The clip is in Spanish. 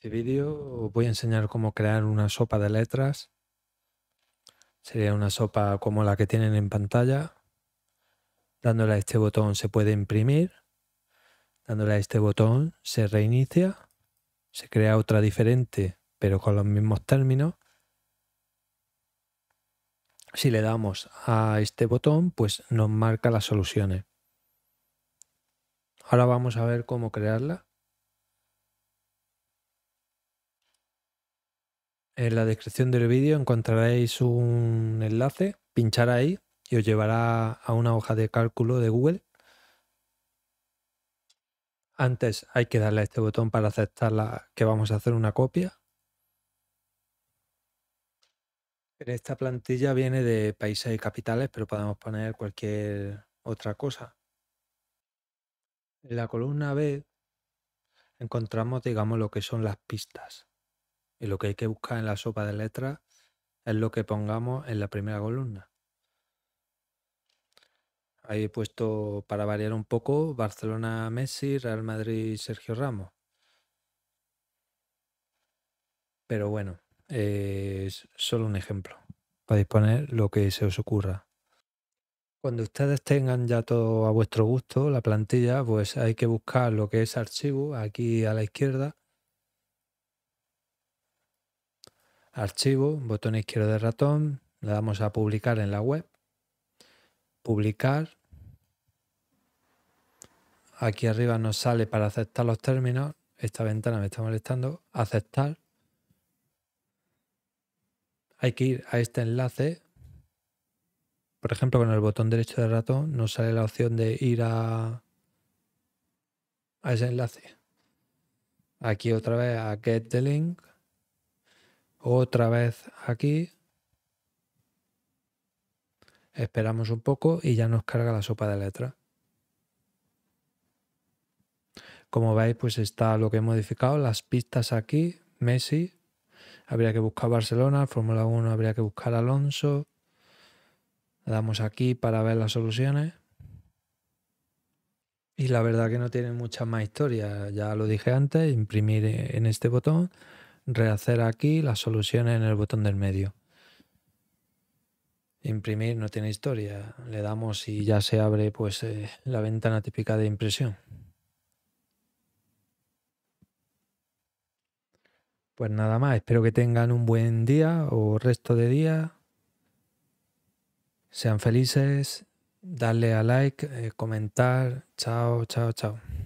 este vídeo os voy a enseñar cómo crear una sopa de letras. Sería una sopa como la que tienen en pantalla. Dándole a este botón se puede imprimir. Dándole a este botón se reinicia. Se crea otra diferente, pero con los mismos términos. Si le damos a este botón, pues nos marca las soluciones. Ahora vamos a ver cómo crearla. En la descripción del vídeo encontraréis un enlace, pinchar ahí y os llevará a una hoja de cálculo de Google. Antes hay que darle a este botón para aceptarla, que vamos a hacer una copia. Esta plantilla viene de países y capitales, pero podemos poner cualquier otra cosa. En la columna B encontramos, digamos, lo que son las pistas. Y lo que hay que buscar en la sopa de letras es lo que pongamos en la primera columna. Ahí he puesto, para variar un poco, Barcelona Messi, Real Madrid Sergio Ramos. Pero bueno, eh, es solo un ejemplo. Podéis poner lo que se os ocurra. Cuando ustedes tengan ya todo a vuestro gusto, la plantilla, pues hay que buscar lo que es archivo aquí a la izquierda Archivo, botón izquierdo del ratón, le damos a publicar en la web, publicar. Aquí arriba nos sale para aceptar los términos. Esta ventana me está molestando. Aceptar. Hay que ir a este enlace. Por ejemplo, con el botón derecho del ratón nos sale la opción de ir a, a ese enlace. Aquí otra vez a Get the Link otra vez aquí. Esperamos un poco y ya nos carga la sopa de letras. Como veis, pues está lo que he modificado, las pistas aquí, Messi, habría que buscar Barcelona, Fórmula 1 habría que buscar Alonso. damos aquí para ver las soluciones. Y la verdad que no tiene mucha más historia, ya lo dije antes, imprimir en este botón rehacer aquí las soluciones en el botón del medio. Imprimir no tiene historia. Le damos y ya se abre pues eh, la ventana típica de impresión. Pues nada más, espero que tengan un buen día o resto de día. Sean felices, darle a like, eh, comentar. Chao, chao, chao.